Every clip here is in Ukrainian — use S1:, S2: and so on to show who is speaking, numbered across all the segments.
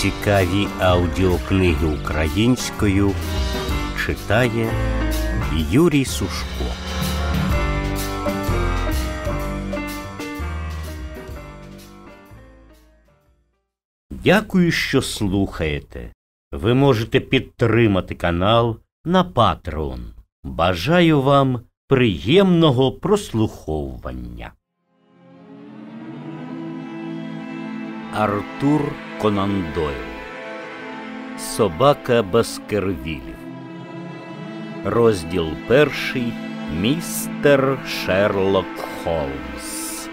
S1: Цікаві аудіокниги українською читає Юрій Сушко. Дякую, що слухаєте. Ви можете підтримати канал на Patreon. Бажаю вам приємного прослуховування. Артур Конан Дойл Собака Баскервілів. Розділ перший Містер Шерлок Холмс.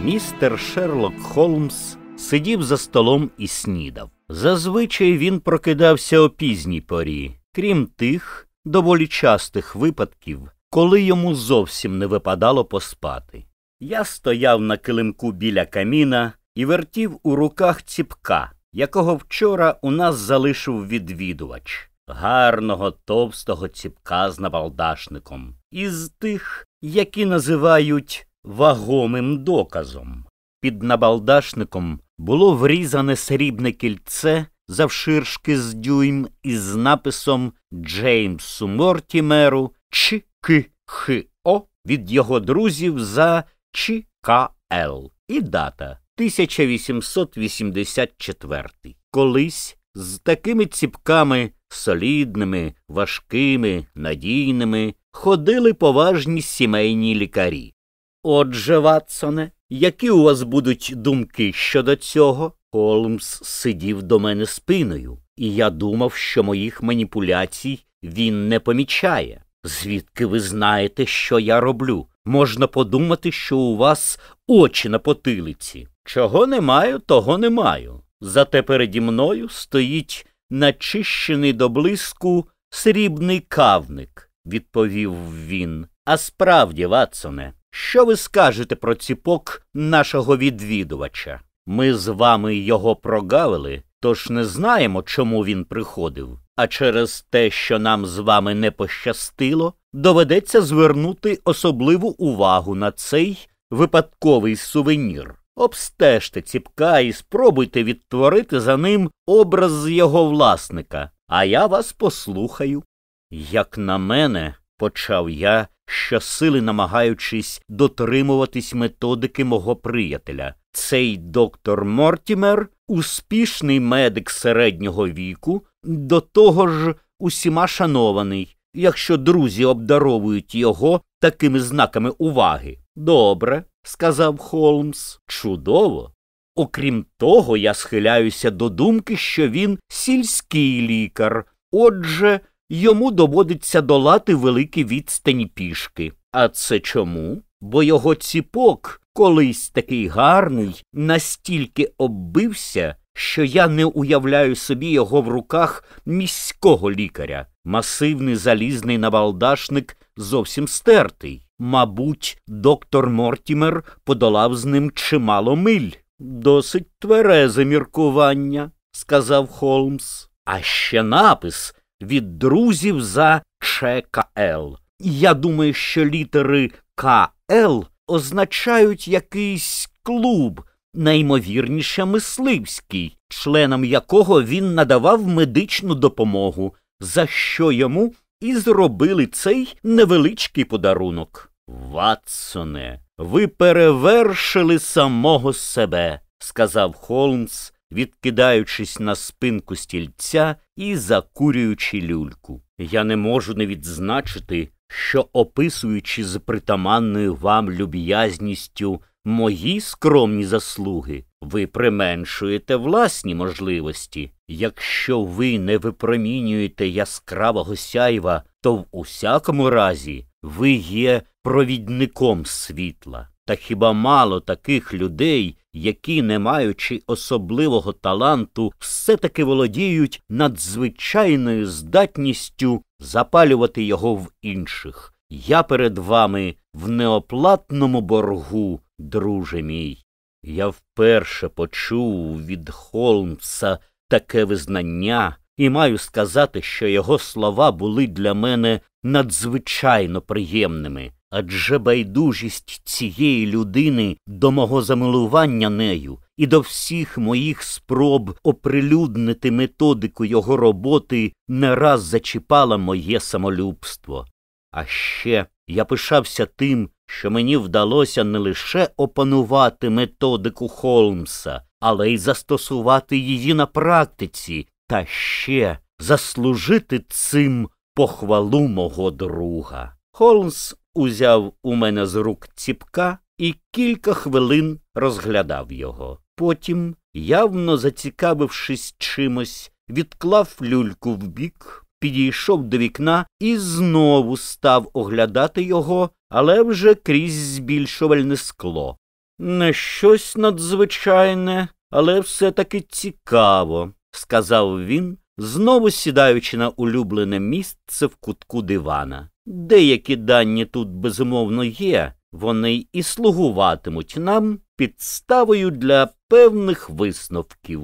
S1: Містер Шерлок Холмс сидів за столом і снідав. Зазвичай він прокидався о пізній порі, крім тих доволі частих випадків, коли йому зовсім не випадало поспати. Я стояв на килимку біля каміна і вертів у руках ціпка, якого вчора у нас залишив відвідувач, гарного товстого ціпка з набалдашником, із тих, які називають вагомим доказом. Під набалдашником було врізане срібне кільце завширшки з дюйм із написом Джеймсу Мортімеру ЧКХО від його друзів за ЧКЛ і дата 1884. Колись з такими ціпками солідними, важкими, надійними ходили поважні сімейні лікарі. Отже, Ватсоне, які у вас будуть думки щодо цього? Холмс сидів до мене спиною, і я думав, що моїх маніпуляцій він не помічає. Звідки ви знаєте, що я роблю? Можна подумати, що у вас очі на потилиці. Чого не маю, того не маю. Зате переді мною стоїть начищений до блиску срібний кавник, відповів він. А справді, Ватсоне, що ви скажете про ціпок нашого відвідувача? Ми з вами його прогавили, тож не знаємо, чому він приходив. А через те, що нам з вами не пощастило, доведеться звернути особливу увагу на цей випадковий сувенір. Обстежте ціпка і спробуйте відтворити за ним образ його власника, а я вас послухаю. Як на мене, почав я, щосили намагаючись дотримуватись методики мого приятеля, цей доктор Мортімер, успішний медик середнього віку, до того ж усіма шанований, якщо друзі обдаровують його такими знаками уваги. Добре, сказав Холмс. Чудово. Окрім того, я схиляюся до думки, що він сільський лікар, отже, йому доводиться долати великі відстані пішки. А це чому? Бо його ціпок, колись такий гарний, настільки оббився, що я не уявляю собі його в руках міського лікаря. Масивний залізний набалдашник зовсім стертий. Мабуть, доктор Мортімер подолав з ним чимало миль. Досить тверезе міркування, сказав Холмс. А ще напис від друзів за ЧКЛ. Я думаю, що літери КЛ означають якийсь клуб, найімовірніше мисливський, членом якого він надавав медичну допомогу, за що йому і зробили цей невеличкий подарунок. Ватсоне, ви перевершили самого себе, сказав Холмс, відкидаючись на спинку стільця і закурюючи люльку. Я не можу не відзначити, що, описуючи з притаманною вам люб'язністю мої скромні заслуги, ви применшуєте власні можливості. Якщо ви не випромінюєте яскравого сяйва, то в усякому разі ви є провідником світла. Та хіба мало таких людей, які, не маючи особливого таланту, все таки володіють надзвичайною здатністю запалювати його в інших? Я перед вами в неоплатному боргу, друже мій. Я вперше почув від Холмса таке визнання і маю сказати, що його слова були для мене надзвичайно приємними, адже байдужість цієї людини до мого замилування нею і до всіх моїх спроб оприлюднити методику його роботи не раз зачіпала моє самолюбство. А ще я пишався тим, що мені вдалося не лише опанувати методику Холмса, але й застосувати її на практиці та ще заслужити цим похвалу мого друга. Холмс узяв у мене з рук ціпка і кілька хвилин розглядав його. Потім, явно зацікавившись чимось, відклав люльку вбік, підійшов до вікна і знову став оглядати його, але вже крізь збільшувальне скло. Не щось надзвичайне, але все таки цікаво, сказав він, знову сідаючи на улюблене місце в кутку дивана. Деякі дані тут, безумовно, є, вони і слугуватимуть нам підставою для певних висновків.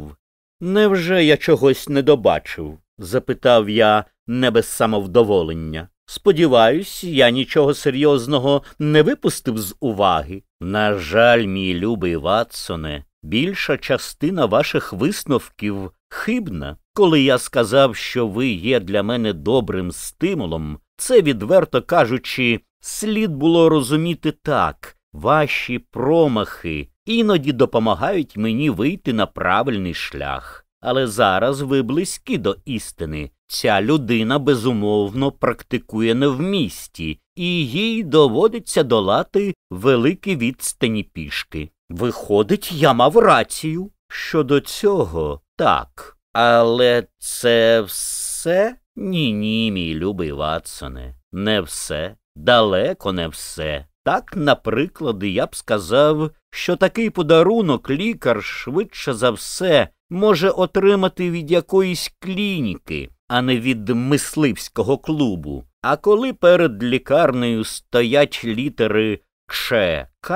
S1: Невже я чогось не добачив? запитав я не без самовдоволення. Сподіваюсь, я нічого серйозного не випустив з уваги. На жаль, мій любий Ватсоне, більша частина ваших висновків хибна. Коли я сказав, що ви є для мене добрим стимулом, це, відверто кажучи, слід було розуміти так. Ваші промахи іноді допомагають мені вийти на правильний шлях але зараз ви близькі до істини. Ця людина безумовно практикує не в місті, і їй доводиться долати великі відстані пішки. Виходить, я мав рацію. Щодо цього так. Але це все? Ні, ні, мій любий Ватсоне, не все, далеко не все. Так, наприклад, я б сказав, що такий подарунок лікар швидше за все може отримати від якоїсь клініки, а не від мисливського клубу. А коли перед лікарнею стоять літери ЧК,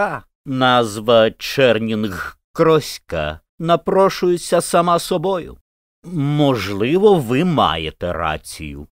S1: назва Чернінг Кроська, напрошується сама собою. Можливо, ви маєте рацію.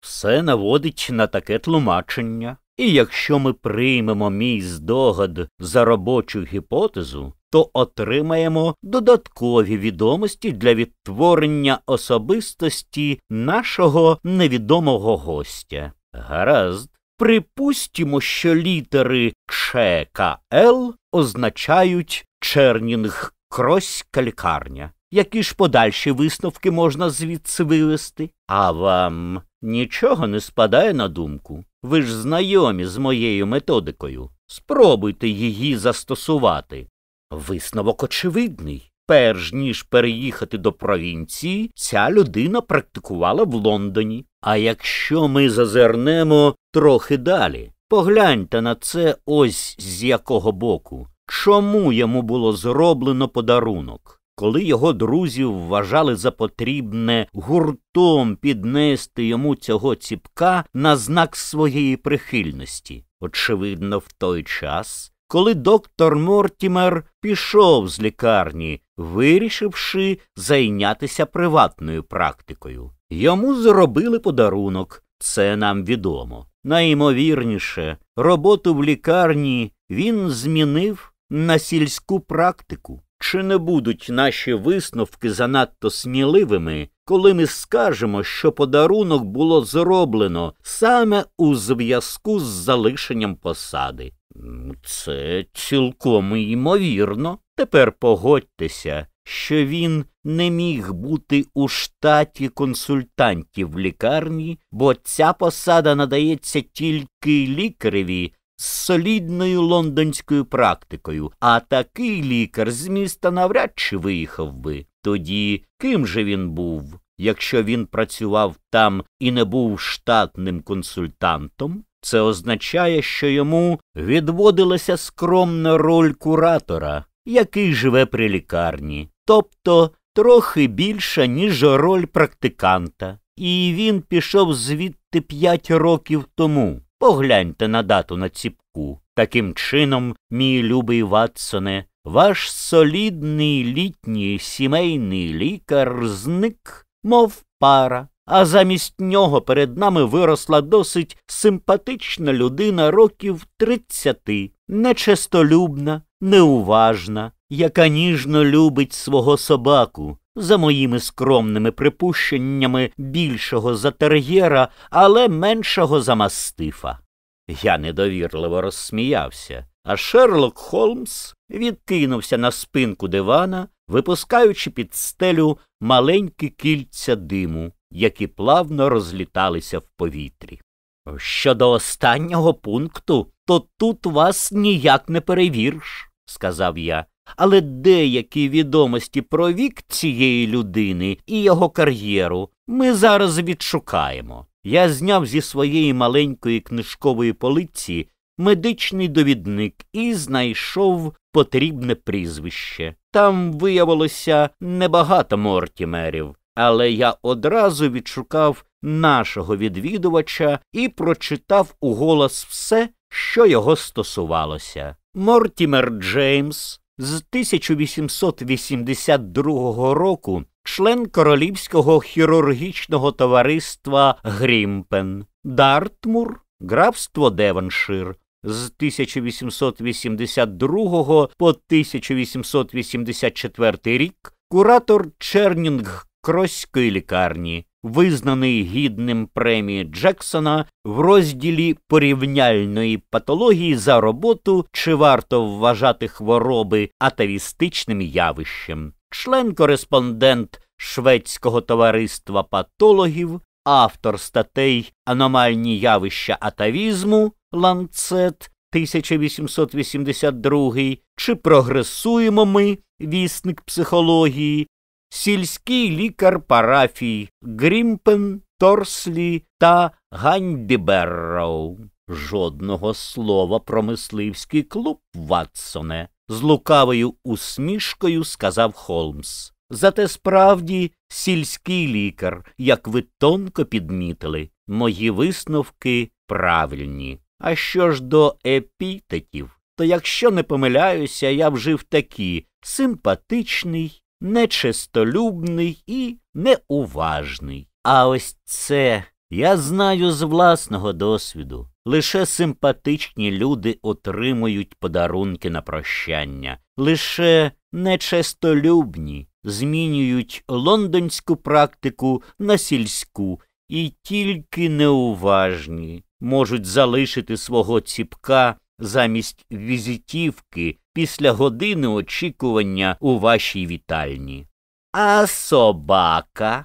S1: Все наводить на таке тлумачення. І якщо ми приймемо мій здогад за робочу гіпотезу, то отримаємо додаткові відомості для відтворення особистості нашого невідомого гостя. Гаразд, припустімо, що літери ЧКЛ означають Чернінг Кроська лікарня. Які ж подальші висновки можна звідси вивести? А вам Нічого не спадає на думку. Ви ж знайомі з моєю методикою. Спробуйте її застосувати. Висновок очевидний. Перш ніж переїхати до провінції, ця людина практикувала в Лондоні. А якщо ми зазирнемо трохи далі, погляньте на це ось з якого боку. Чому йому було зроблено подарунок? коли його друзів вважали за потрібне гуртом піднести йому цього ціпка на знак своєї прихильності. Очевидно, в той час, коли доктор Мортімер пішов з лікарні, вирішивши зайнятися приватною практикою. Йому зробили подарунок, це нам відомо. Найімовірніше, роботу в лікарні він змінив на сільську практику. Чи не будуть наші висновки занадто сміливими, коли ми скажемо, що подарунок було зроблено саме у зв'язку з залишенням посади? Ну, це цілком ймовірно. Тепер погодьтеся, що він не міг бути у штаті консультантів лікарні, бо ця посада надається тільки лікареві, з солідною лондонською практикою, а такий лікар з міста навряд чи виїхав би. Тоді ким же він був, якщо він працював там і не був штатним консультантом? Це означає, що йому відводилася скромна роль куратора, який живе при лікарні, тобто трохи більша, ніж роль практиканта. І він пішов звідти п'ять років тому. Погляньте на дату на ціпку. Таким чином, мій любий Ватсоне, ваш солідний літній сімейний лікар зник, мов пара, а замість нього перед нами виросла досить симпатична людина років тридцяти, нечистолюбна, неуважна, яка ніжно любить свого собаку. За моїми скромними припущеннями більшого за тер'єра, але меншого за мастифа. Я недовірливо розсміявся, а Шерлок Холмс відкинувся на спинку дивана, випускаючи під стелю маленькі кільця диму, які плавно розліталися в повітрі. Щодо останнього пункту, то тут вас ніяк не перевірш, сказав я але деякі відомості про вік цієї людини і його кар'єру ми зараз відшукаємо. Я зняв зі своєї маленької книжкової полиці медичний довідник і знайшов потрібне прізвище. Там виявилося небагато мортімерів, але я одразу відшукав нашого відвідувача і прочитав уголос все, що його стосувалося. Мортімер Джеймс з 1882 року член Королівського хірургічного товариства Грімпен, Дартмур, графство Деваншир. З 1882 по 1884 рік куратор Чернінг Кроської лікарні визнаний гідним премії Джексона в розділі порівняльної патології за роботу, чи варто вважати хвороби атавістичним явищем, член-кореспондент Шведського товариства патологів, автор статей Аномальні явища атавізму ланцет. 1882, чи прогресуємо ми, вісник психології, сільський лікар парафій Грімпен, Торслі та Ганьбіберроу. Жодного слова про мисливський клуб, Ватсоне, з лукавою усмішкою сказав Холмс. Зате справді сільський лікар, як ви тонко підмітили, мої висновки правильні. А що ж до епітетів, то якщо не помиляюся, я вжив такі симпатичний, нечистолюбний і неуважний. А ось це я знаю з власного досвіду. Лише симпатичні люди отримують подарунки на прощання, лише нечестолюбні змінюють лондонську практику на сільську, і тільки неуважні можуть залишити свого ціпка замість візитівки після години очікування у вашій вітальні. А собака.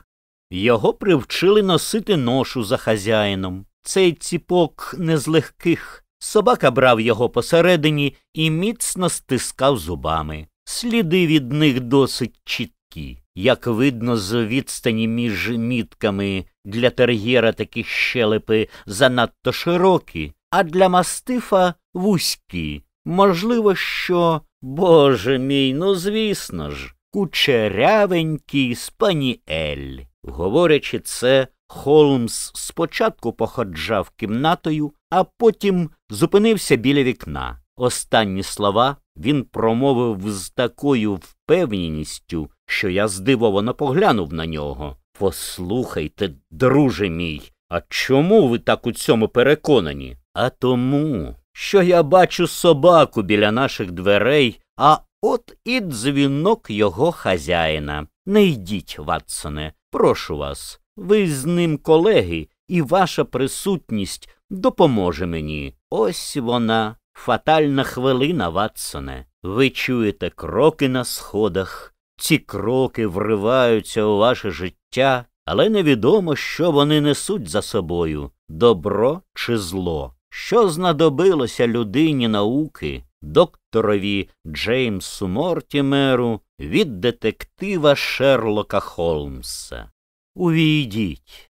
S1: Його привчили носити ношу за хазяїном. Цей ціпок не з легких. Собака брав його посередині і міцно стискав зубами. Сліди від них досить чіткі. Як видно, з відстані між мітками для тер'єра такі щелепи занадто широкі, а для мастифа вузькі. Можливо, що, Боже мій, ну звісно ж, кучерявенький спаніель. Говорячи це, Холмс спочатку походжав кімнатою, а потім зупинився біля вікна. Останні слова він промовив з такою впевненістю, що я здивовано поглянув на нього. Послухайте, друже мій, а чому ви так у цьому переконані? а тому, що я бачу собаку біля наших дверей, а от і дзвінок його хазяїна. Не йдіть, Ватсоне, прошу вас, ви з ним колеги, і ваша присутність допоможе мені. Ось вона, фатальна хвилина, Ватсоне. Ви чуєте кроки на сходах. Ці кроки вриваються у ваше життя, але невідомо, що вони несуть за собою добро чи зло що знадобилося людині науки, докторові Джеймсу Мортімеру від детектива Шерлока Холмса. Увійдіть.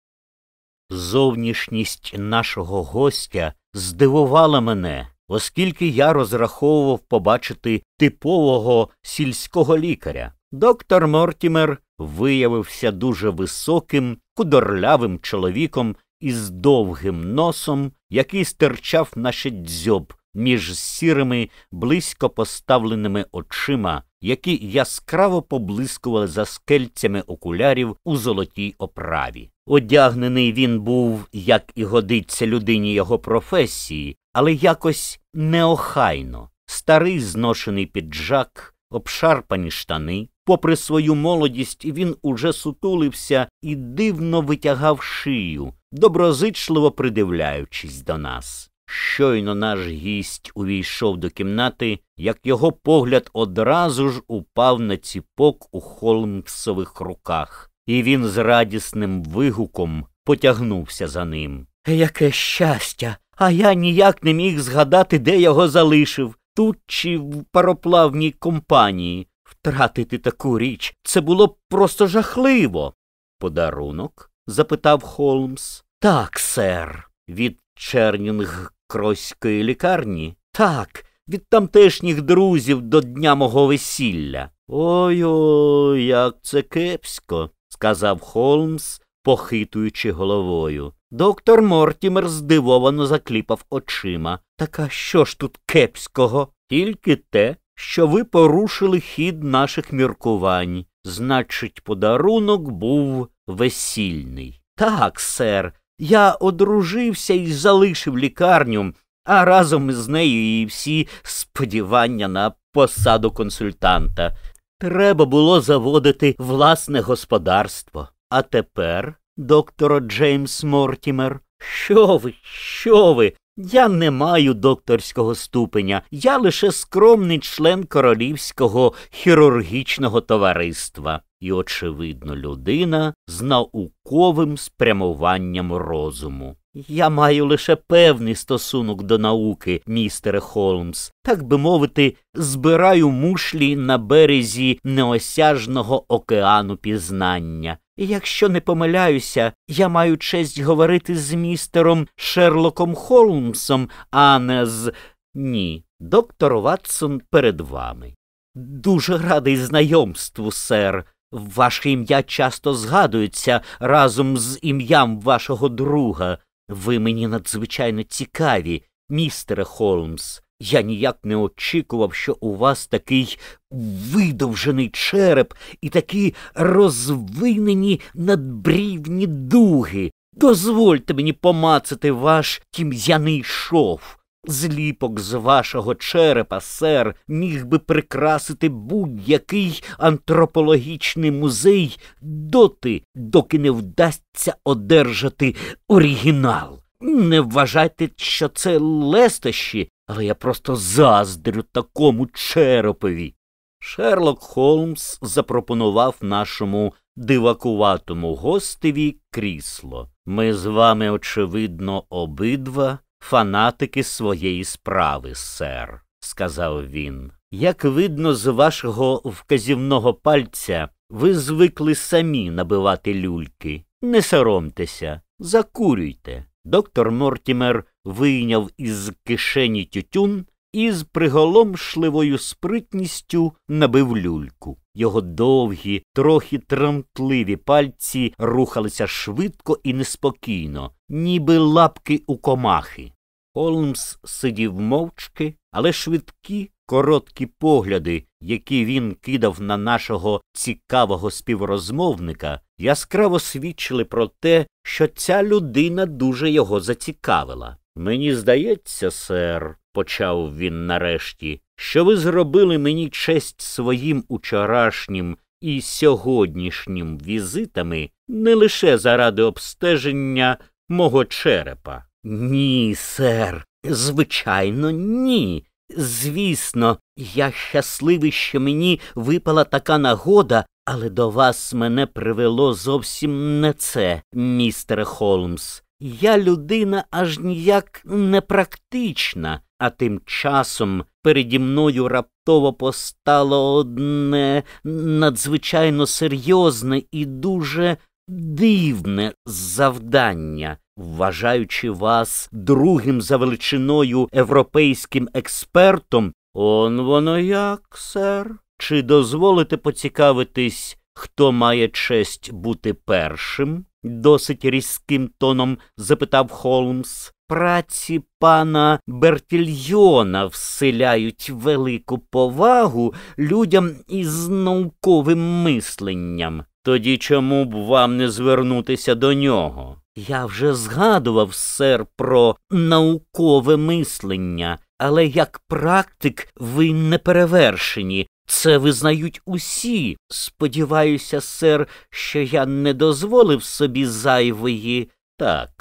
S1: Зовнішність нашого гостя здивувала мене, оскільки я розраховував побачити типового сільського лікаря. Доктор Мортімер виявився дуже високим, кудорлявим чоловіком із довгим носом який стирчав наче дзьоб між сірими, близько поставленими очима, які яскраво поблискували за скельцями окулярів у золотій оправі. Одягнений він був, як і годиться людині його професії, але якось неохайно. Старий зношений піджак, обшарпані штани. Попри свою молодість, він уже сутулився і дивно витягав шию, доброзичливо придивляючись до нас. Щойно наш гість увійшов до кімнати, як його погляд одразу ж упав на ціпок у холмсових руках, і він з радісним вигуком потягнувся за ним. Яке щастя! А я ніяк не міг згадати, де його залишив, тут чи в пароплавній компанії. Втратити таку річ це було б просто жахливо. Подарунок? запитав Холмс. Так, сер, від Чернінг Кроської лікарні? Так, від тамтешніх друзів до дня мого весілля. Ой ой, як це кепсько, сказав Холмс, похитуючи головою. Доктор Мортімер здивовано закліпав очима. Так а що ж тут кепського? Тільки те, що ви порушили хід наших міркувань. Значить, подарунок був весільний. Так, сер, я одружився і залишив лікарню, а разом із нею і всі сподівання на посаду консультанта. Треба було заводити власне господарство. А тепер, доктор Джеймс Мортімер, що ви, що ви? Я не маю докторського ступеня, я лише скромний член королівського хірургічного товариства і, очевидно, людина з науковим спрямуванням розуму. Я маю лише певний стосунок до науки, містере Холмс, так би мовити, збираю мушлі на березі неосяжного океану пізнання. І якщо не помиляюся, я маю честь говорити з містером Шерлоком Холмсом, а не з. Ні, доктор Ватсон перед вами. Дуже радий знайомству, сер. Ваше ім'я часто згадується разом з ім'ям вашого друга. Ви мені надзвичайно цікаві, містере Холмс. Я ніяк не очікував, що у вас такий видовжений череп і такі розвинені надбрівні дуги. Дозвольте мені помацати ваш тім'яний шов. Зліпок з вашого черепа, сер, міг би прикрасити будь-який антропологічний музей доти, доки не вдасться одержати оригінал. Не вважайте, що це лестощі, але я просто заздрю такому черепові. Шерлок Холмс запропонував нашому дивакуватому гостеві крісло. Ми з вами, очевидно, обидва фанатики своєї справи, сер, сказав він. Як видно, з вашого вказівного пальця ви звикли самі набивати люльки. Не соромтеся, закурюйте. Доктор Мортімер вийняв із кишені тютюн і з приголомшливою спритністю набив люльку. Його довгі, трохи тремтливі пальці рухалися швидко і неспокійно, ніби лапки у комахи. Холмс сидів мовчки, але швидкі короткі погляди, які він кидав на нашого цікавого співрозмовника, яскраво свідчили про те, що ця людина дуже його зацікавила. Мені здається, сер, почав він нарешті, що ви зробили мені честь своїм учорашнім і сьогоднішнім візитами не лише заради обстеження мого черепа. Ні, сер, звичайно, ні. Звісно, я щасливий, що мені випала така нагода, але до вас мене привело зовсім не це, містер Холмс. Я людина аж ніяк непрактична, а тим часом переді мною раптово постало одне надзвичайно серйозне і дуже дивне завдання, вважаючи вас другим за величиною європейським експертом. Он воно як, сер. Чи дозволите поцікавитись, хто має честь бути першим? досить різким тоном запитав Холмс. Праці пана Бертільйона вселяють велику повагу людям із науковим мисленням. Тоді чому б вам не звернутися до нього? Я вже згадував, сер, про наукове мислення, але як практик ви не перевершені, це визнають усі. Сподіваюся, сер, що я не дозволив собі зайвої. Так,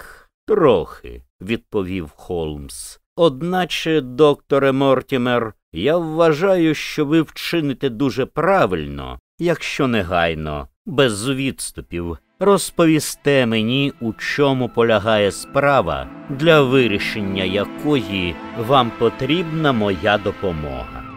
S1: трохи, відповів Холмс. Одначе, докторе Мортімер, я вважаю, що ви вчините дуже правильно, якщо негайно, без відступів, розповісте мені, у чому полягає справа, для вирішення якої вам потрібна моя допомога.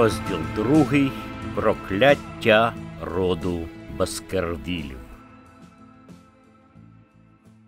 S1: Розділ другий Прокляття роду Баскервілів.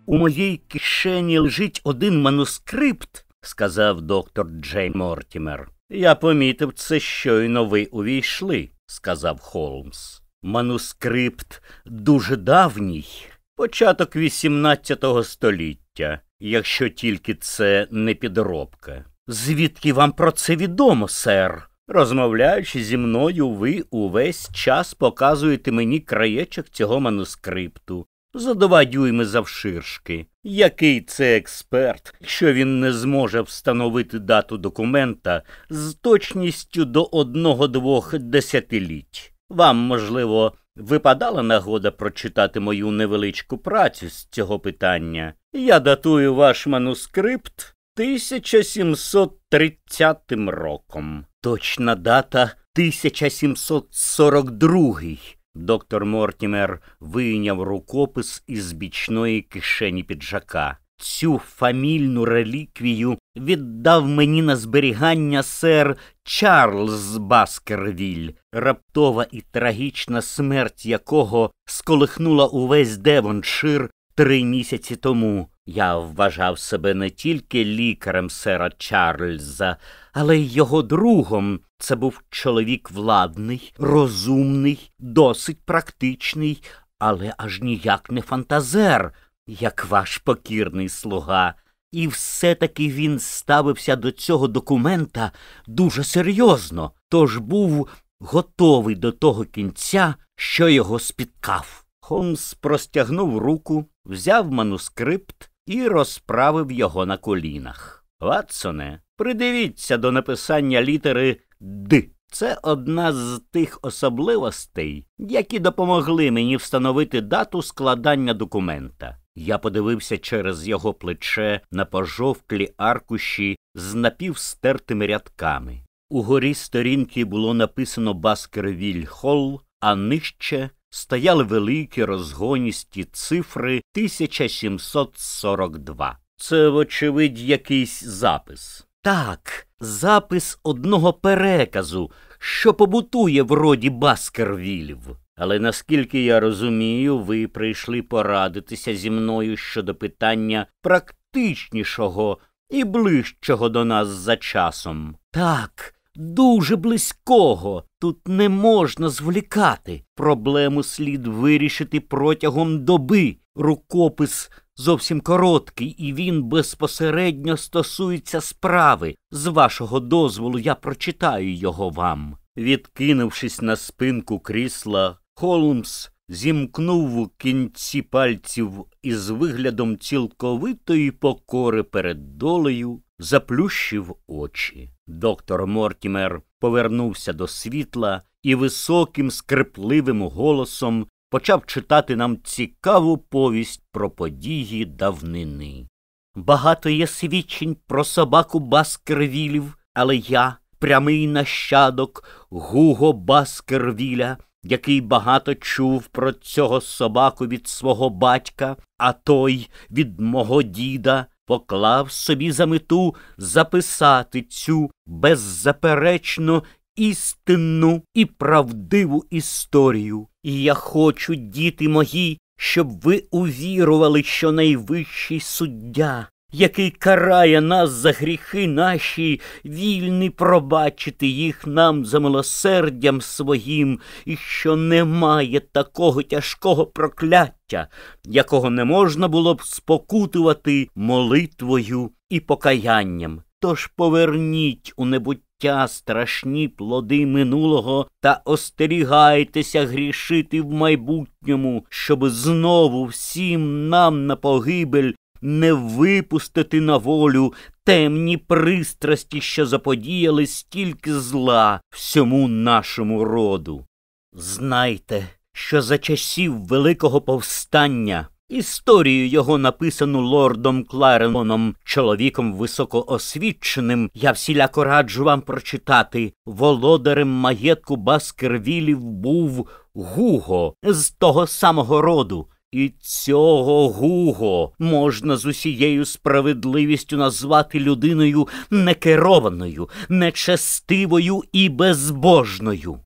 S1: У моїй кишені лежить один манускрипт, сказав доктор Джей Мортімер. Я помітив це щойно ви увійшли, сказав Холмс. Манускрипт дуже давній, початок XVIII століття, якщо тільки це не підробка. Звідки вам про це відомо, сер? Розмовляючи зі мною, ви увесь час показуєте мені краєчок цього манускрипту. Задова дюйми завширшки. Який це експерт, що він не зможе встановити дату документа з точністю до одного-двох десятиліть? Вам, можливо, випадала нагода прочитати мою невеличку працю з цього питання. Я датую ваш манускрипт 1730 роком. Точна дата 1742. Доктор Мортімер вийняв рукопис із бічної кишені піджака. Цю фамільну реліквію віддав мені на зберігання сер Чарльз Баскервіль, раптова і трагічна смерть якого сколихнула увесь Девоншир три місяці тому. Я вважав себе не тільки лікарем сера Чарльза, але й його другом. Це був чоловік владний, розумний, досить практичний, але аж ніяк не фантазер, як ваш покірний слуга. І все таки він ставився до цього документа дуже серйозно, тож був готовий до того кінця, що його спіткав. Холмс простягнув руку, взяв манускрипт і розправив його на колінах. Ватсоне, придивіться до написання літери Д. Це одна з тих особливостей, які допомогли мені встановити дату складання документа. Я подивився через його плече на пожовклі аркуші з напівстертими рядками. Угорі сторінки було написано Баскервіль Холл, а нижче стояли великі розгоністі цифри 1742. Це, вочевидь, якийсь запис. Так, запис одного переказу, що побутує в роді Баскервілів. Але наскільки я розумію, ви прийшли порадитися зі мною щодо питання практичнішого і ближчого до нас за часом. Так, дуже близького. Тут не можна зволікати. Проблему слід вирішити протягом доби. Рукопис зовсім короткий, і він безпосередньо стосується справи. З вашого дозволу я прочитаю його вам. Відкинувшись на спинку крісла, Холмс зімкнув у кінці пальців із виглядом цілковитої покори перед долею заплющив очі. Доктор Мортімер повернувся до світла і високим, скрипливим голосом почав читати нам цікаву повість про події давнини. Багато є свідчень про собаку Баскервілів, але я, прямий нащадок Гуго Баскервіля, який багато чув про цього собаку від свого батька, а той від мого діда, поклав собі за мету записати цю беззаперечно істинну і правдиву історію. І я хочу, діти мої, щоб ви увірували, що найвищий суддя який карає нас за гріхи наші, вільний пробачити їх нам за милосердям своїм, і що немає такого тяжкого прокляття, якого не можна було б спокутувати молитвою і покаянням. Тож поверніть у небуття страшні плоди минулого та остерігайтеся грішити в майбутньому, щоб знову всім нам на погибель не випустити на волю темні пристрасті, що заподіяли стільки зла всьому нашому роду. Знайте, що за часів Великого повстання історію його написану лордом Кларенмоном, чоловіком високоосвіченим, я всіляко раджу вам прочитати, володарем маєтку Баскервілів був Гуго з того самого роду. І цього Гуго можна з усією справедливістю назвати людиною некерованою, нечестивою і безбожною.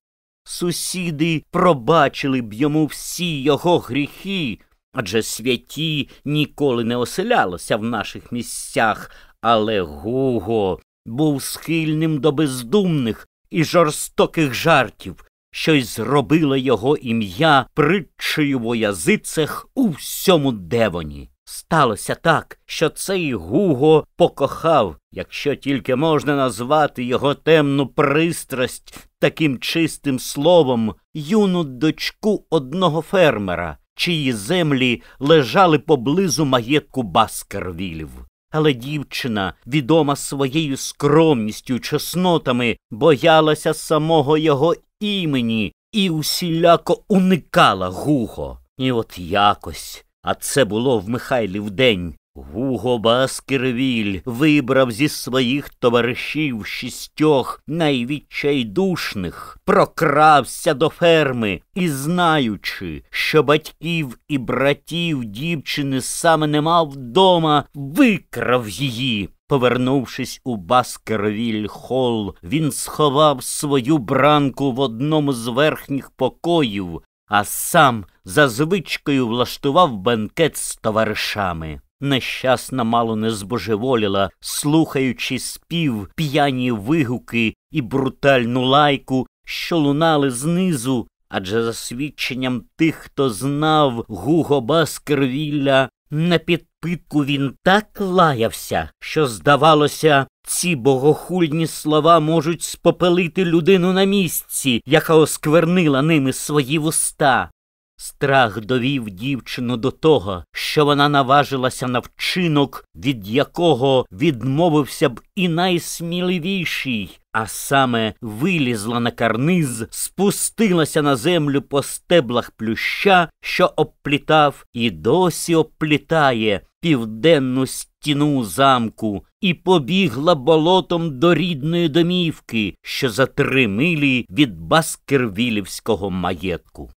S1: Сусіди пробачили б йому всі його гріхи, адже святі ніколи не оселялося в наших місцях, але Гуго був схильним до бездумних і жорстоких жартів що й зробило його ім'я притчею во язицях у всьому девоні. Сталося так, що цей Гуго покохав, якщо тільки можна назвати його темну пристрасть таким чистим словом, юну дочку одного фермера, чиї землі лежали поблизу маєтку Баскервілів. Але дівчина, відома своєю скромністю, чеснотами, боялася самого його імені і усіляко уникала Гуго. І от якось, а це було в Михайлів день. Гуго Баскервіль вибрав зі своїх товаришів шістьох найвідчайдушних, прокрався до ферми і, знаючи, що батьків і братів дівчини саме нема вдома, викрав її. Повернувшись у Баскервіль холл, він сховав свою бранку в одному з верхніх покоїв, а сам за звичкою влаштував бенкет з товаришами. Нещасна мало не збожеволіла, слухаючи спів, п'яні вигуки і брутальну лайку, що лунали знизу, адже за свідченням тих, хто знав Гуго Баскервілля, не під питку він так лаявся, що, здавалося, ці богохульні слова можуть спопелити людину на місці, яка осквернила ними свої вуста. Страх довів дівчину до того, що вона наважилася на вчинок, від якого відмовився б і найсміливіший, а саме вилізла на карниз, спустилася на землю по стеблах плюща, що обплітав, і досі обплітає південну стіну замку і побігла болотом до рідної домівки, що за три милі від Баскервілівського маєтку.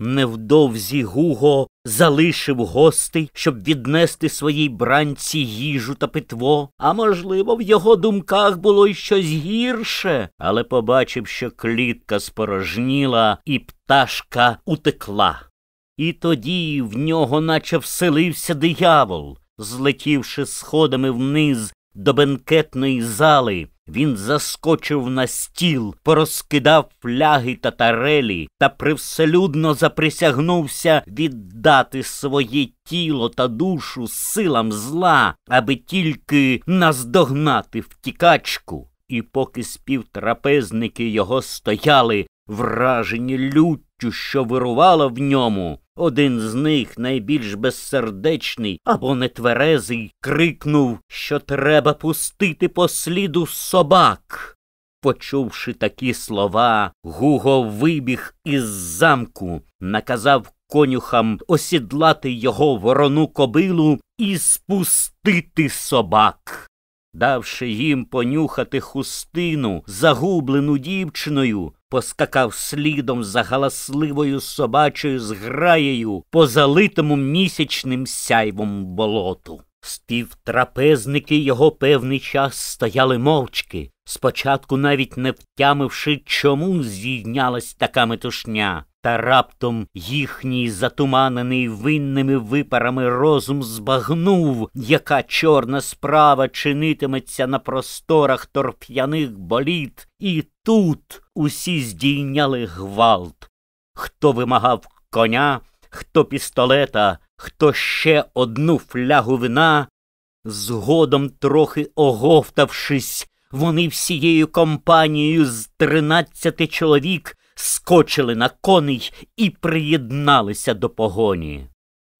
S1: Невдовзі Гуго залишив гостей, щоб віднести своїй бранці їжу та питво. А можливо, в його думках було й щось гірше, але побачив, що клітка спорожніла і пташка утекла. І тоді в нього наче вселився диявол. Злетівши сходами вниз до бенкетної зали, він заскочив на стіл, порозкидав фляги та тарелі та привселюдно заприсягнувся віддати своє тіло та душу силам зла, аби тільки наздогнати втікачку. І поки співтрапезники його стояли, вражені люттю, що вирувала в ньому, один з них, найбільш безсердечний або нетверезий, крикнув, що треба пустити по сліду собак. Почувши такі слова, Гуго вибіг із замку, наказав конюхам осідлати його ворону кобилу і спустити собак. Давши їм понюхати хустину, загублену дівчиною, поскакав слідом за галасливою собачою зграєю по залитому місячним сяйвом болоту. Співтрапезники його певний час стояли мовчки, спочатку навіть не втямивши, чому зійнялась така метушня. Та раптом їхній затуманений винними випарами розум збагнув, яка чорна справа чинитиметься на просторах торф'яних боліт, і тут усі здійняли гвалт. Хто вимагав коня, хто пістолета, хто ще одну флягу вина, згодом трохи оговтавшись, вони всією компанією з тринадцяти чоловік скочили на коней і приєдналися до погоні.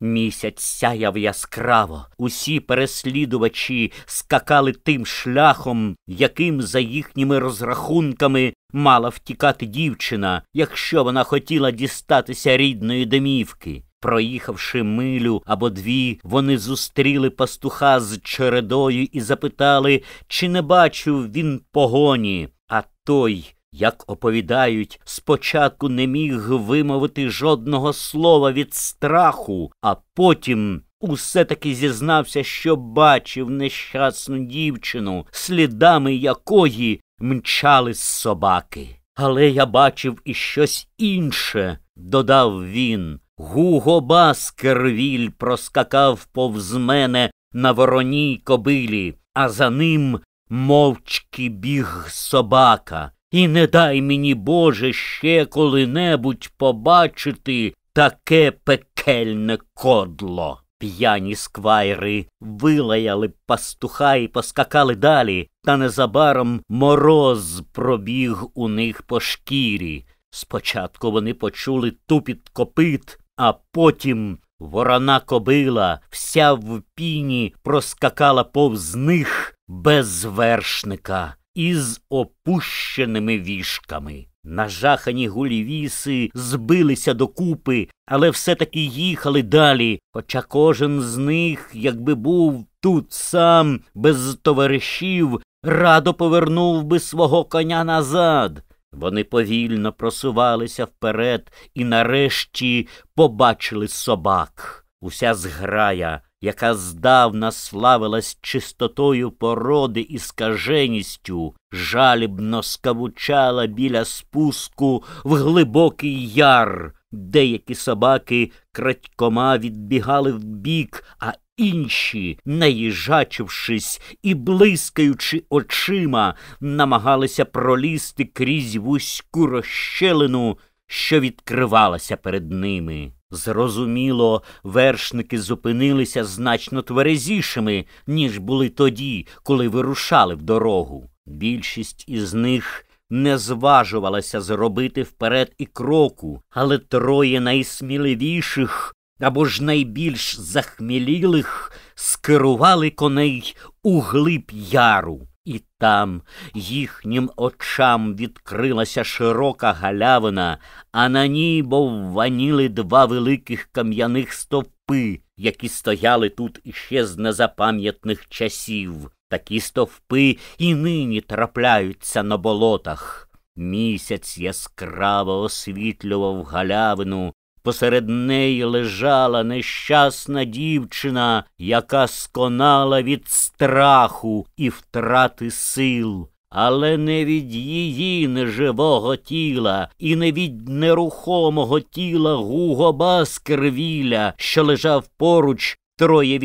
S1: Місяць сяяв яскраво, усі переслідувачі скакали тим шляхом, яким, за їхніми розрахунками, мала втікати дівчина, якщо вона хотіла дістатися рідної домівки. Проїхавши милю або дві, вони зустріли пастуха з чередою і запитали, чи не бачив він погоні. А той як оповідають, спочатку не міг вимовити жодного слова від страху, а потім усе таки зізнався, що бачив нещасну дівчину, слідами якої мчали собаки. Але я бачив і щось інше, додав він. Гуго Баскервіль проскакав повз мене на вороній кобилі, а за ним мовчки біг собака. І не дай мені, Боже, ще коли-небудь побачити таке пекельне кодло. П'яні сквайри вилаяли пастуха і поскакали далі, та незабаром мороз пробіг у них по шкірі. Спочатку вони почули тупіт копит, а потім ворона кобила, вся в піні проскакала повз них без вершника із опущеними вішками. Нажахані гулівіси збилися докупи, але все-таки їхали далі, хоча кожен з них, якби був тут сам, без товаришів, радо повернув би свого коня назад. Вони повільно просувалися вперед і нарешті побачили собак. Уся зграя яка здавна славилась чистотою породи і скаженістю, жалібно скавучала біля спуску в глибокий яр. Деякі собаки крадькома відбігали вбік, а інші, наїжачившись і блискаючи очима, намагалися пролізти крізь вузьку розщелину, що відкривалася перед ними. Зрозуміло, вершники зупинилися значно тверезішими, ніж були тоді, коли вирушали в дорогу. Більшість із них не зважувалася зробити вперед і кроку, але троє найсміливіших або ж найбільш захмілілих скерували коней у глиб яру. І там їхнім очам відкрилася широка галявина, а на ній бовваніли два великих кам'яних стовпи, які стояли тут іще з незапам'ятних часів. Такі стовпи і нині трапляються на болотах. Місяць яскраво освітлював галявину, Посеред неї лежала нещасна дівчина, яка сконала від страху і втрати сил, але не від її неживого тіла і не від нерухомого тіла Гуго Баскервіля, що лежав поруч. Троє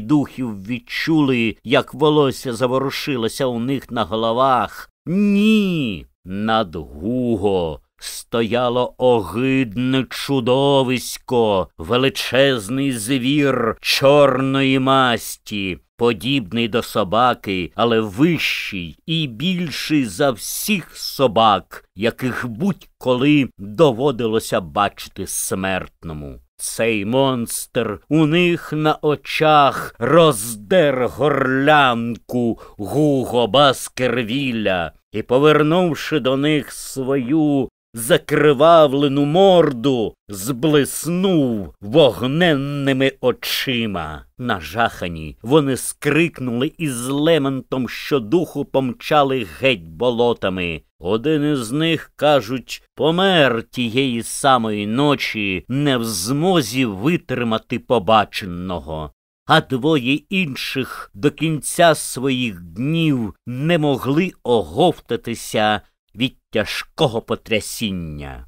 S1: духів відчули, як волосся заворушилося у них на головах. Ні, над Гуго Стояло огидне чудовисько, величезний звір чорної масті, подібний до собаки, але вищий і більший за всіх собак, яких будь-коли доводилося бачити смертному. Цей монстр у них на очах роздер горлянку Гуго Баскервілля і, повернувши до них свою закривавлену морду, зблиснув вогненними очима. Нажахані вони скрикнули і з лементом щодуху помчали геть болотами. Один із них, кажуть, помер тієї самої ночі, не в змозі витримати побаченого. А двоє інших до кінця своїх днів не могли оговтатися від тяжкого потрясіння.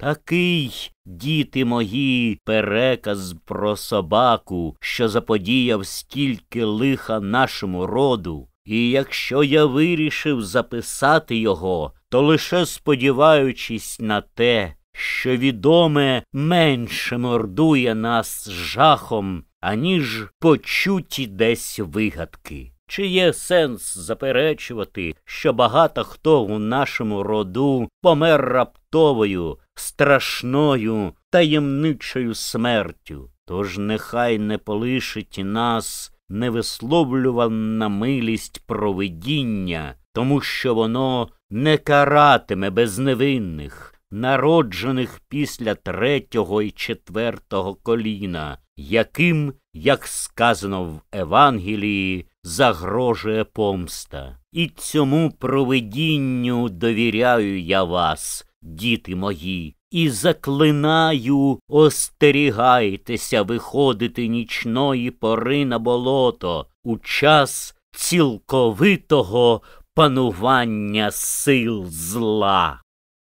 S1: Такий, діти мої, переказ про собаку, що заподіяв стільки лиха нашому роду, і якщо я вирішив записати його, то лише сподіваючись на те, що відоме менше мордує нас жахом, аніж почуті десь вигадки. Чи є сенс заперечувати, що багато хто у нашому роду помер раптовою, страшною, таємничою смертю? Тож нехай не полишить нас невисловлювана милість провидіння, тому що воно не каратиме безневинних, народжених після третього і четвертого коліна, яким, як сказано в Евангелії, загрожує помста. І цьому провидінню довіряю я вас, діти мої, і заклинаю, остерігайтеся виходити нічної пори на болото у час цілковитого панування сил зла.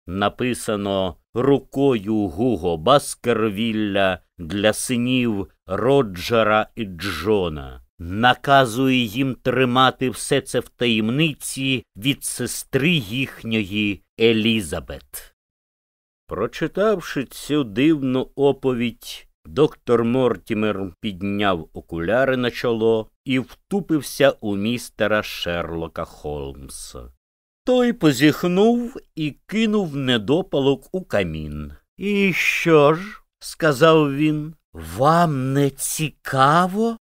S1: Написано рукою Гуго Баскервілля для синів Роджера і Джона наказує їм тримати все це в таємниці від сестри їхньої Елізабет. Прочитавши цю дивну оповідь, доктор Мортімер підняв окуляри на чоло і втупився у містера Шерлока Холмса. Той позіхнув і кинув недопалок у камін. І що ж? сказав він, вам не цікаво?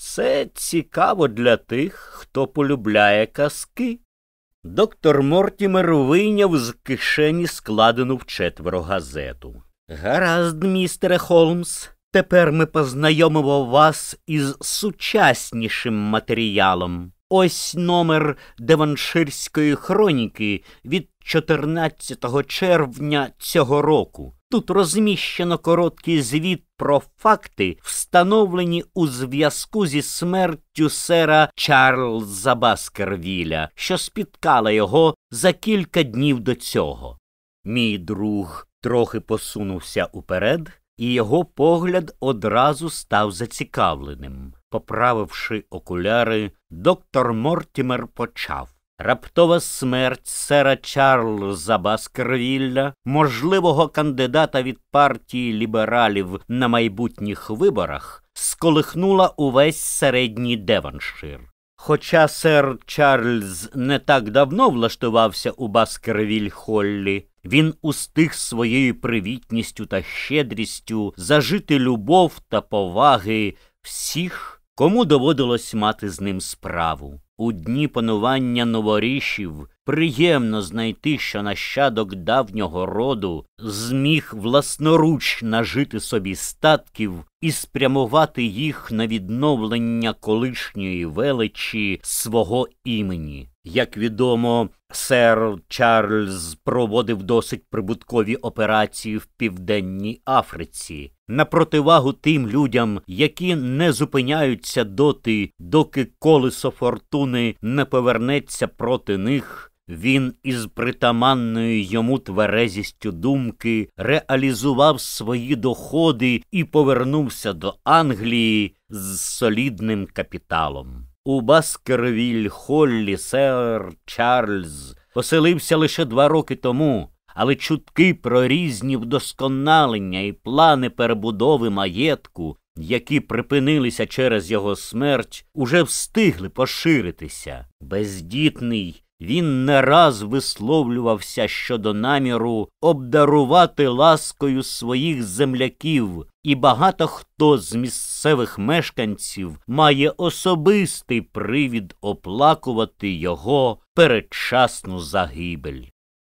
S1: Це цікаво для тих, хто полюбляє казки. Доктор Мортімер вийняв з кишені складену вчетверо газету. Гаразд, містере Холмс, тепер ми познайомимо вас із сучаснішим матеріалом. Ось номер Деванширської хроніки від 14 червня цього року. Тут розміщено короткий звіт про факти, встановлені у зв'язку зі смертю сера Чарльза Баскервіля, що спіткала його за кілька днів до цього. Мій друг трохи посунувся уперед, і його погляд одразу став зацікавленим. Поправивши окуляри, доктор Мортімер почав. Раптова смерть сера Чарльза Баскервілля, можливого кандидата від партії лібералів на майбутніх виборах, сколихнула увесь середній Деваншир. Хоча сер Чарльз не так давно влаштувався у Баскервіль Холлі, він устиг своєю привітністю та щедрістю зажити любов та поваги всіх, кому доводилось мати з ним справу. У дні панування новорішів приємно знайти, що нащадок давнього роду зміг власноруч нажити собі статків і спрямувати їх на відновлення колишньої величі свого імені. Як відомо, сер Чарльз проводив досить прибуткові операції в Південній Африці на противагу тим людям, які не зупиняються доти, доки колесо фортуни не повернеться проти них. Він із притаманною йому тверезістю думки реалізував свої доходи і повернувся до Англії з солідним капіталом. У Баскервіль Холлі сер Чарльз поселився лише два роки тому але чутки про різні вдосконалення і плани перебудови маєтку, які припинилися через його смерть, уже встигли поширитися. Бездітний. Він не раз висловлювався щодо наміру обдарувати ласкою своїх земляків, і багато хто з місцевих мешканців має особистий привід оплакувати його передчасну загибель.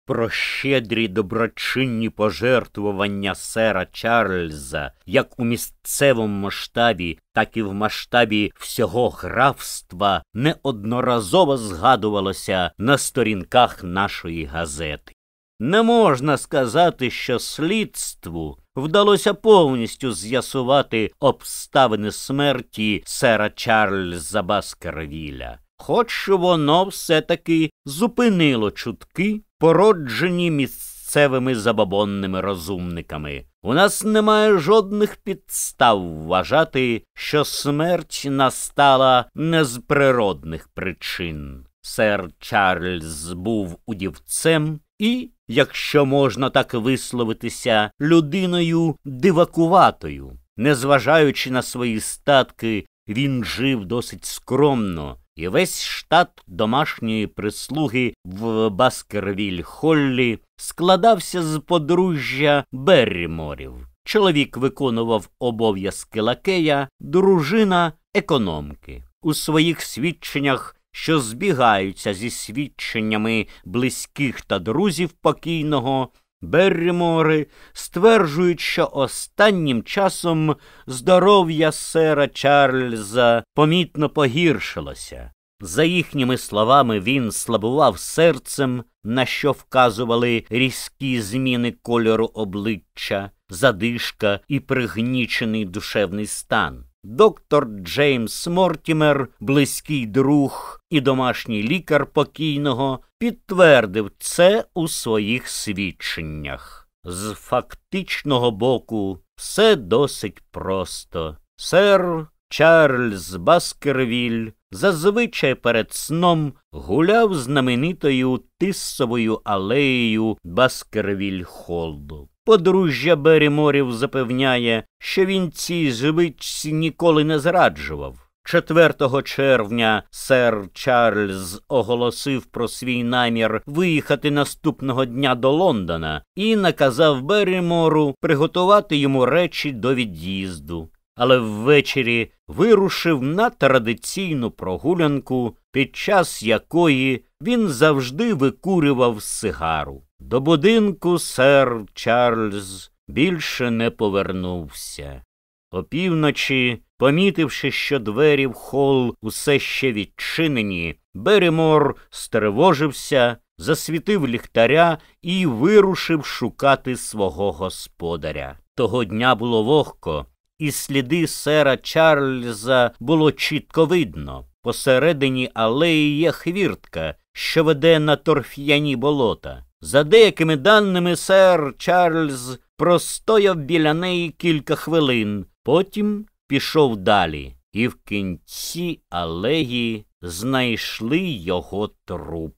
S1: Про щедрі доброчинні пожертвування сера Чарльза як у місцевому масштабі, так і в масштабі всього графства неодноразово згадувалося на сторінках нашої газети. Не можна сказати, що слідству вдалося повністю з'ясувати обставини смерті сера Чарльза Баскервіля, хоч воно все таки зупинило чутки породжені місцевими забабонними розумниками. У нас немає жодних підстав вважати, що смерть настала не з природних причин. Сер Чарльз був удівцем і, якщо можна так висловитися, людиною дивакуватою. Незважаючи на свої статки, він жив досить скромно, і весь штат домашньої прислуги в Баскервіль Холлі складався з подружжя Берріморів. Чоловік виконував обов'язки лакея, дружина економки. У своїх свідченнях, що збігаються зі свідченнями близьких та друзів покійного. Беррімори стверджують, що останнім часом здоров'я сера Чарльза помітно погіршилося. За їхніми словами, він слабував серцем, на що вказували різкі зміни кольору обличчя, задишка і пригнічений душевний стан доктор Джеймс Мортімер, близький друг і домашній лікар покійного, підтвердив це у своїх свідченнях. З фактичного боку все досить просто. Сер Чарльз Баскервіль зазвичай перед сном гуляв знаменитою тисовою алеєю Баскервіль Холду. Подружжя Беріморів запевняє, що він цій звичці ніколи не зраджував. 4 червня сер Чарльз оголосив про свій намір виїхати наступного дня до Лондона і наказав Берімору приготувати йому речі до від'їзду. Але ввечері вирушив на традиційну прогулянку, під час якої він завжди викурював сигару. До будинку сер Чарльз більше не повернувся. Опівночі, помітивши, що двері в хол усе ще відчинені, Беремор стервожився, засвітив ліхтаря і вирушив шукати свого господаря. Того дня було вогко, і сліди сера Чарльза було чітко видно. Посередині алеї є хвіртка, що веде на торф'яні болота. За деякими даними, сер Чарльз простояв біля неї кілька хвилин, потім пішов далі, і в кінці алеї знайшли його труп.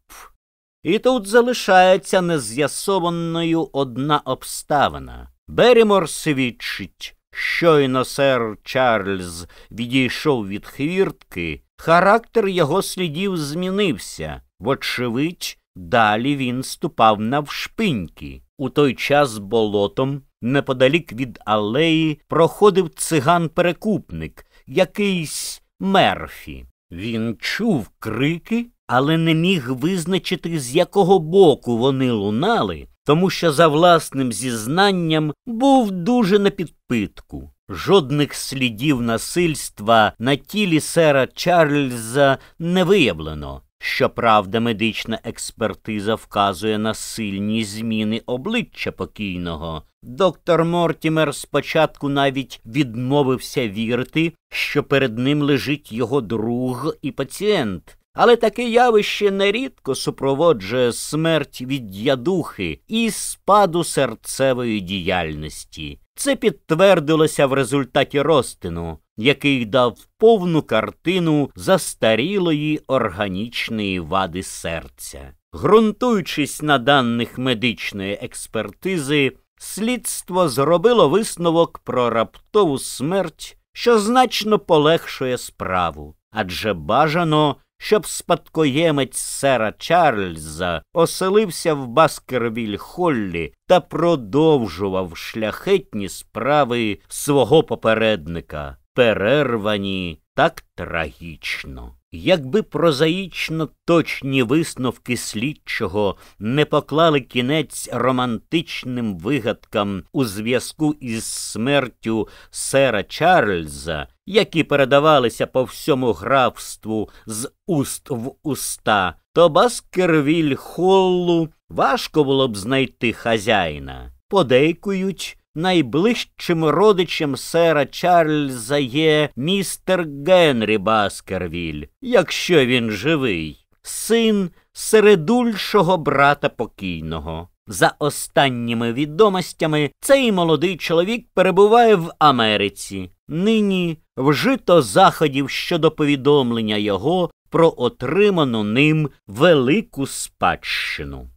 S1: І тут залишається нез'ясованою одна обставина. Берімор свідчить, щойно сер Чарльз відійшов від хвіртки, характер його слідів змінився, вочевидь. Далі він ступав навшпиньки. У той час болотом, неподалік від алеї, проходив циган-перекупник, якийсь мерфі. Він чув крики, але не міг визначити, з якого боку вони лунали, тому що, за власним зізнанням, був дуже на підпитку. Жодних слідів насильства на тілі сера Чарльза не виявлено. Щоправда, медична експертиза вказує на сильні зміни обличчя покійного. Доктор Мортімер спочатку навіть відмовився вірити, що перед ним лежить його друг і пацієнт. Але таке явище нерідко супроводжує смерть від ядухи і спаду серцевої діяльності. Це підтвердилося в результаті розтину який дав повну картину застарілої органічної вади серця. Грунтуючись на даних медичної експертизи, слідство зробило висновок про раптову смерть, що значно полегшує справу, адже бажано. Щоб спадкоємець сера Чарльза оселився в Баскервіль Холлі та продовжував шляхетні справи свого попередника перервані так трагічно. Якби прозаїчно точні висновки слідчого не поклали кінець романтичним вигадкам у зв'язку із смертю сера Чарльза, які передавалися по всьому графству з уст в уста, то Баскервіль Холлу важко було б знайти хазяїна. Подейкують, найближчим родичем сера Чарльза є містер Генрі Баскервіль, якщо він живий, син середульшого брата покійного. За останніми відомостями, цей молодий чоловік перебуває в Америці. Нині вжито заходів щодо повідомлення його про отриману ним велику спадщину.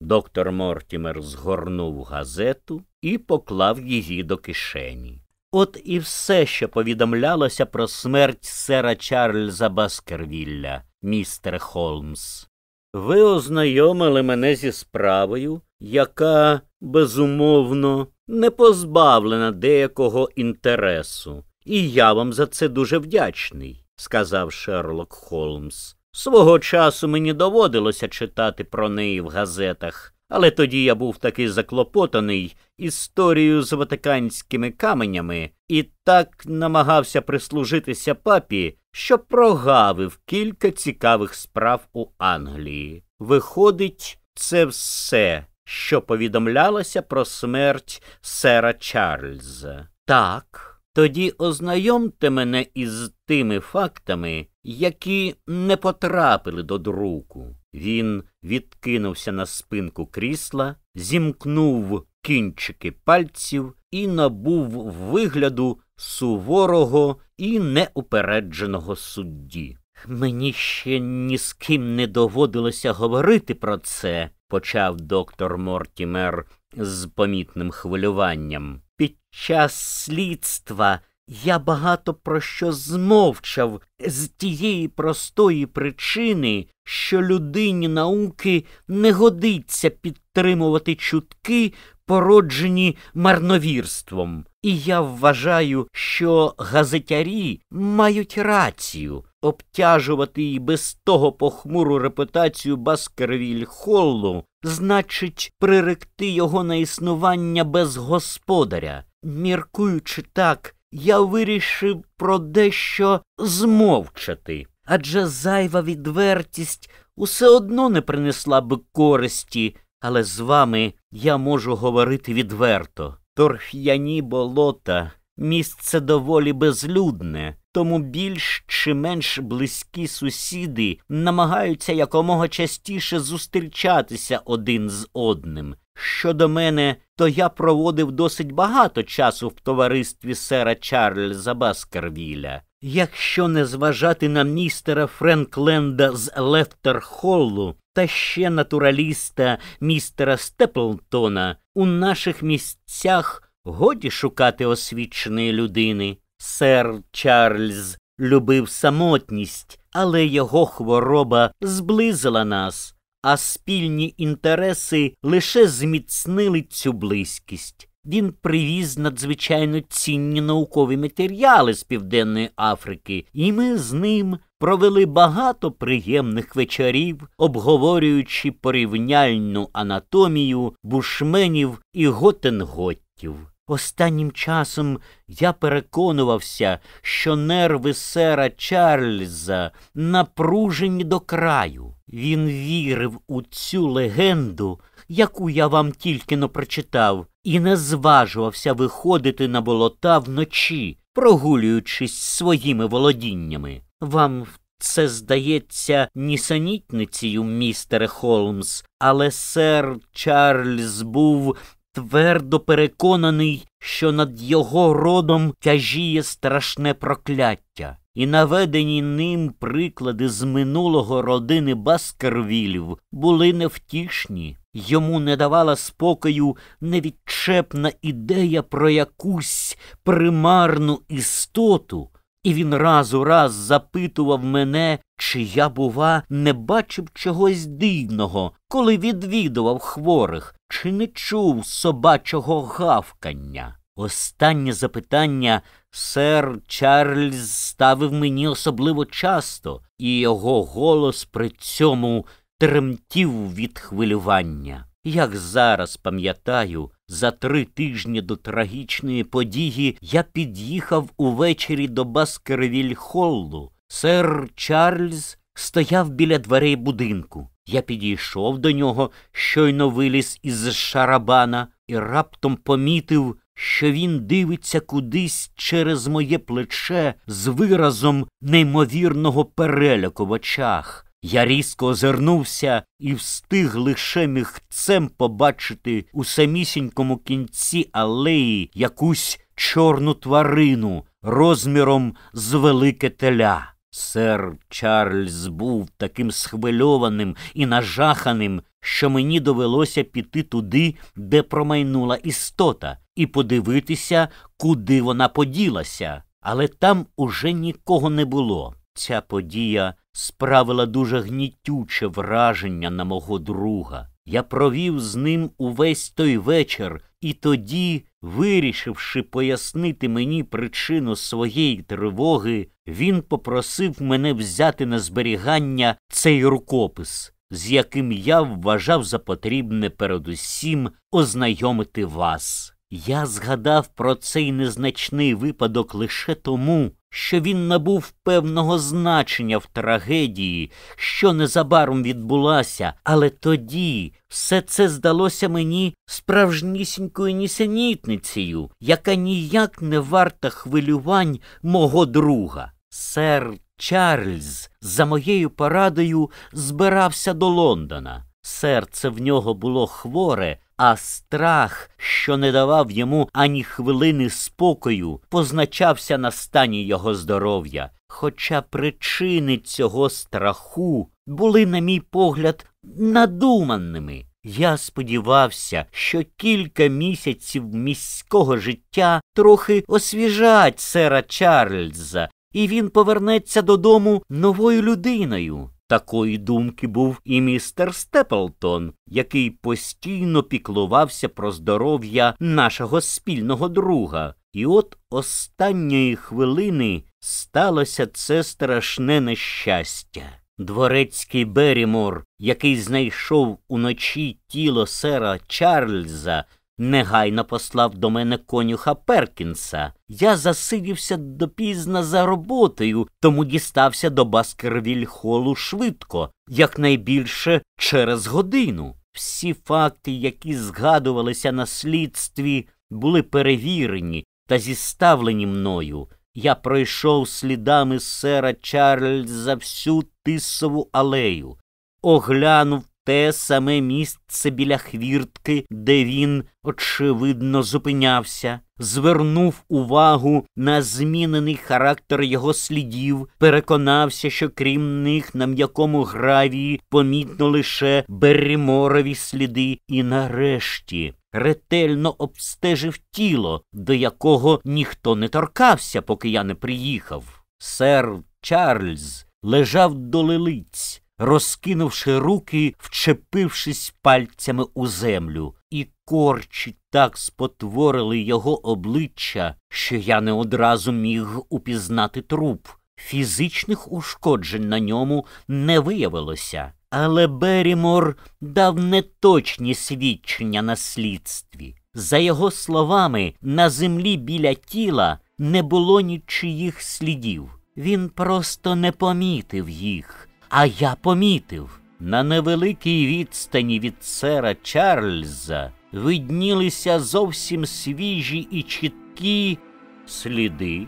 S1: Доктор Мортімер згорнув газету, і поклав її до кишені. От і все, що повідомлялося про смерть сера Чарльза Баскервілля, містер Холмс. Ви ознайомили мене зі справою, яка, безумовно, не позбавлена деякого інтересу, і я вам за це дуже вдячний, сказав Шерлок Холмс. Свого часу мені доводилося читати про неї в газетах, але тоді я був таки заклопотаний історією з ватиканськими каменями і так намагався прислужитися папі, що прогавив кілька цікавих справ у Англії. Виходить, це все, що повідомлялося про смерть сера Чарльза. Так, тоді ознайомте мене із тими фактами, які не потрапили до друку. Він відкинувся на спинку крісла, зімкнув кінчики пальців і набув вигляду суворого і неупередженого судді. Мені ще ні з ким не доводилося говорити про це, почав доктор Мортімер з помітним хвилюванням. Під час слідства я багато про що змовчав з тієї простої причини, що людині науки не годиться підтримувати чутки, породжені марновірством. І я вважаю, що газетярі мають рацію обтяжувати і без того похмуру репутацію Баскервіль Холлу, значить, приректи його на існування без господаря, міркуючи так я вирішив про дещо змовчати, адже зайва відвертість усе одно не принесла б користі, але з вами я можу говорити відверто. Торф'яні болота місце доволі безлюдне, тому більш чи менш близькі сусіди намагаються якомога частіше зустрічатися один з одним. Щодо мене, то я проводив досить багато часу в товаристві сера Чарльза Баскервіля. Якщо не зважати на містера Френкленда з Лефтерхоллу та ще натураліста містера Степлтона, у наших місцях годі шукати освіченої людини. Сер Чарльз любив самотність, але його хвороба зблизила нас а спільні інтереси лише зміцнили цю близькість. Він привіз надзвичайно цінні наукові матеріали з Південної Африки, і ми з ним провели багато приємних вечорів, обговорюючи порівняльну анатомію бушменів і готенготтів. Останнім часом я переконувався, що нерви сера Чарльза напружені до краю. Він вірив у цю легенду, яку я вам тільки но прочитав, і не зважувався виходити на болота вночі, прогулюючись своїми володіннями. Вам це здається нісенітницею, містере Холмс, але сер Чарльз був твердо переконаний, що над його родом тяжіє страшне прокляття, і наведені ним приклади з минулого родини Баскервілів були невтішні. Йому не давала спокою невідчепна ідея про якусь примарну істоту, і він раз у раз запитував мене, чи я, бува, не бачив чогось дивного, коли відвідував хворих, чи не чув собачого гавкання. Останнє запитання сер Чарльз ставив мені особливо часто, і його голос при цьому тремтів від хвилювання. Як зараз пам'ятаю, за три тижні до трагічної події я під'їхав увечері до Баскервіль Холлу. Сер Чарльз стояв біля дверей будинку. Я підійшов до нього, щойно виліз із шарабана, і раптом помітив, що він дивиться кудись через моє плече з виразом неймовірного переляку в очах. Я різко озирнувся і встиг лише мігцем побачити у самісінькому кінці алеї якусь чорну тварину розміром з велике теля. Сер Чарльз був таким схвильованим і нажаханим, що мені довелося піти туди, де промайнула істота, і подивитися, куди вона поділася. Але там уже нікого не було. Ця подія справила дуже гнітюче враження на мого друга. Я провів з ним увесь той вечір і тоді, вирішивши пояснити мені причину своєї тривоги, він попросив мене взяти на зберігання цей рукопис, з яким я вважав за потрібне передусім ознайомити вас. Я згадав про цей незначний випадок лише тому, що він набув певного значення в трагедії, що незабаром відбулася, але тоді все це здалося мені справжнісінькою нісенітницею, яка ніяк не варта хвилювань мого друга. Сер Чарльз за моєю порадою збирався до Лондона. Серце в нього було хворе, а страх, що не давав йому ані хвилини спокою, позначався на стані його здоров'я. Хоча причини цього страху були, на мій погляд, надуманими. Я сподівався, що кілька місяців міського життя трохи освіжать сера Чарльза, і він повернеться додому новою людиною. Такої думки був і містер Степлтон, який постійно піклувався про здоров'я нашого спільного друга. І от останньої хвилини сталося це страшне нещастя. Дворецький Берімор, який знайшов уночі тіло сера Чарльза, негайно послав до мене конюха Перкінса. Я засидівся допізно за роботою, тому дістався до Баскервіль-холу швидко, якнайбільше через годину. Всі факти, які згадувалися на слідстві, були перевірені та зіставлені мною. Я пройшов слідами сера Чарльза всю тисову алею, оглянув те саме місце біля хвіртки, де він, очевидно, зупинявся, звернув увагу на змінений характер його слідів, переконався, що крім них на м'якому гравії помітно лише беріморові сліди, і нарешті. Ретельно обстежив тіло, до якого ніхто не торкався, поки я не приїхав. Сер Чарльз лежав до лилиць, розкинувши руки, вчепившись пальцями у землю, і корчі так спотворили його обличчя, що я не одразу міг упізнати труп. Фізичних ушкоджень на ньому не виявилося, але Берімор дав неточні свідчення на слідстві. За його словами, на землі біля тіла не було нічиїх слідів. Він просто не помітив їх. А я помітив на невеликій відстані від сера Чарльза виднілися зовсім свіжі і чіткі сліди,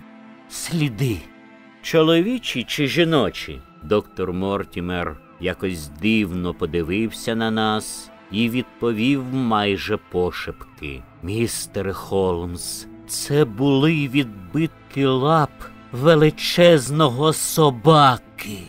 S1: сліди. Чоловічі чи жіночі? Доктор Мортімер якось дивно подивився на нас і відповів майже пошепки. Містер Холмс, це були відбитки лап величезного собаки.